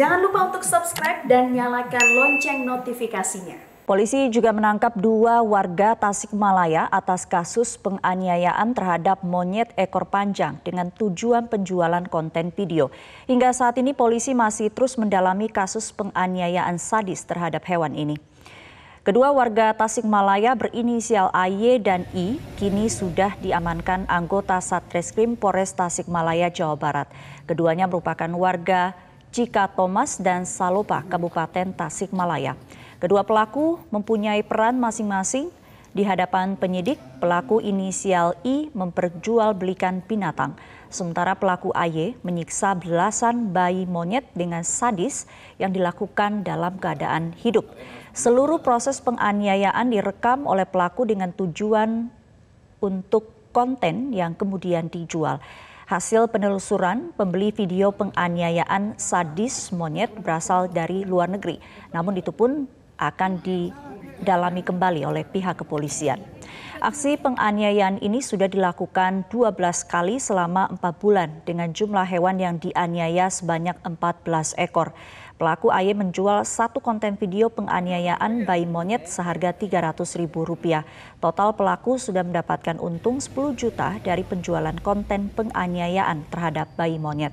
Jangan lupa untuk subscribe dan nyalakan lonceng notifikasinya. Polisi juga menangkap dua warga Tasikmalaya atas kasus penganiayaan terhadap monyet ekor panjang dengan tujuan penjualan konten video. Hingga saat ini polisi masih terus mendalami kasus penganiayaan sadis terhadap hewan ini. Kedua warga Tasikmalaya berinisial AY dan I kini sudah diamankan anggota Satreskrim Polres Tasikmalaya, Jawa Barat. Keduanya merupakan warga Cika Thomas dan Salopa, Kabupaten Tasikmalaya. Kedua pelaku mempunyai peran masing-masing di hadapan penyidik, pelaku inisial I memperjualbelikan binatang, sementara pelaku AY menyiksa belasan bayi monyet dengan sadis yang dilakukan dalam keadaan hidup. Seluruh proses penganiayaan direkam oleh pelaku dengan tujuan untuk konten yang kemudian dijual. Hasil penelusuran, pembeli video penganiayaan sadis monyet berasal dari luar negeri. Namun itu pun akan di didalami kembali oleh pihak kepolisian. Aksi penganiayaan ini sudah dilakukan 12 kali selama 4 bulan dengan jumlah hewan yang dianiaya sebanyak 14 ekor. Pelaku AY menjual satu konten video penganiayaan bayi monyet seharga Rp300.000. Total pelaku sudah mendapatkan untung 10 juta dari penjualan konten penganiayaan terhadap bayi monyet.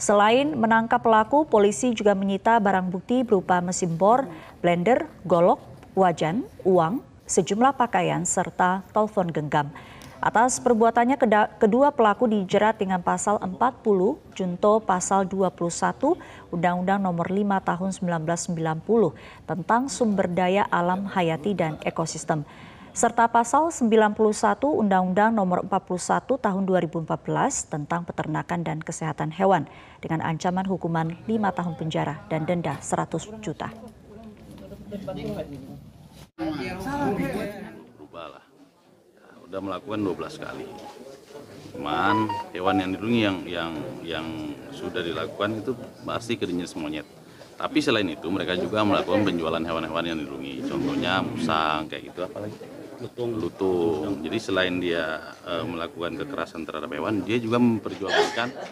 Selain menangkap pelaku, polisi juga menyita barang bukti berupa mesin bor, blender, golok, wajan, uang, sejumlah pakaian, serta telepon genggam. Atas perbuatannya kedua pelaku dijerat dengan pasal 40 junto pasal 21 Undang-Undang Nomor 5 Tahun 1990 tentang sumber daya alam hayati dan ekosistem serta pasal 91 Undang-Undang Nomor 41 Tahun 2014 tentang peternakan dan kesehatan hewan dengan ancaman hukuman 5 tahun penjara dan denda 100 juta berubahlah nah, udah melakukan 12 kali cuman hewan yang dilindungi yang yang yang sudah dilakukan itu masih kerinci monyet tapi selain itu mereka juga melakukan penjualan hewan-hewan yang dilindungi contohnya musang kayak gitu apalagi lutung lutung jadi selain dia uh, melakukan kekerasan terhadap hewan dia juga memperjualbelikan